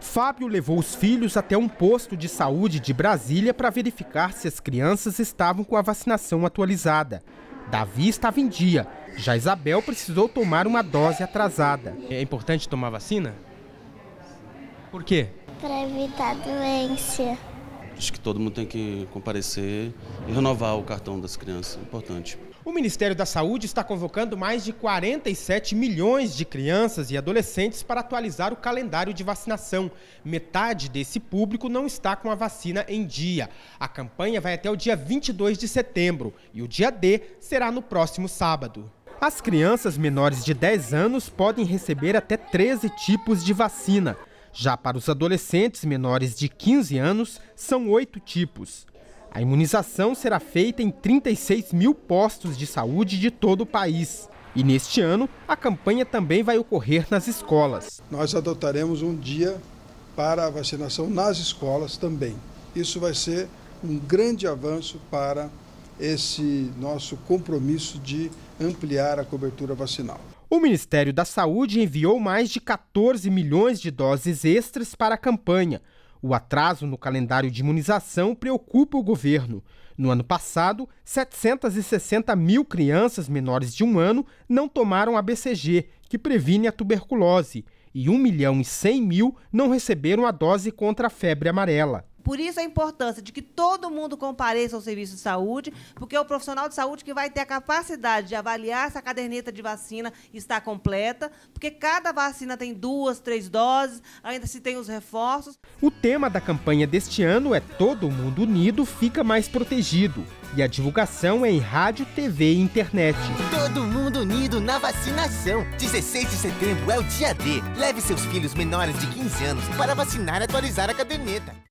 Fábio levou os filhos até um posto de saúde de Brasília para verificar se as crianças estavam com a vacinação atualizada. Davi estava em dia, já Isabel precisou tomar uma dose atrasada. É importante tomar vacina? Por quê? Para evitar doença. Acho que todo mundo tem que comparecer e renovar o cartão das crianças, importante. O Ministério da Saúde está convocando mais de 47 milhões de crianças e adolescentes para atualizar o calendário de vacinação. Metade desse público não está com a vacina em dia. A campanha vai até o dia 22 de setembro e o dia D será no próximo sábado. As crianças menores de 10 anos podem receber até 13 tipos de vacina. Já para os adolescentes menores de 15 anos, são oito tipos. A imunização será feita em 36 mil postos de saúde de todo o país. E neste ano, a campanha também vai ocorrer nas escolas. Nós adotaremos um dia para a vacinação nas escolas também. Isso vai ser um grande avanço para esse nosso compromisso de ampliar a cobertura vacinal. O Ministério da Saúde enviou mais de 14 milhões de doses extras para a campanha. O atraso no calendário de imunização preocupa o governo. No ano passado, 760 mil crianças menores de um ano não tomaram a BCG, que previne a tuberculose, e 1 milhão e 100 mil não receberam a dose contra a febre amarela. Por isso a importância de que todo mundo compareça ao serviço de saúde, porque é o profissional de saúde que vai ter a capacidade de avaliar se a caderneta de vacina está completa, porque cada vacina tem duas, três doses, ainda se tem os reforços. O tema da campanha deste ano é Todo Mundo Unido Fica Mais Protegido. E a divulgação é em rádio, TV e internet. Todo mundo unido na vacinação. 16 de setembro é o dia D. Leve seus filhos menores de 15 anos para vacinar e atualizar a caderneta.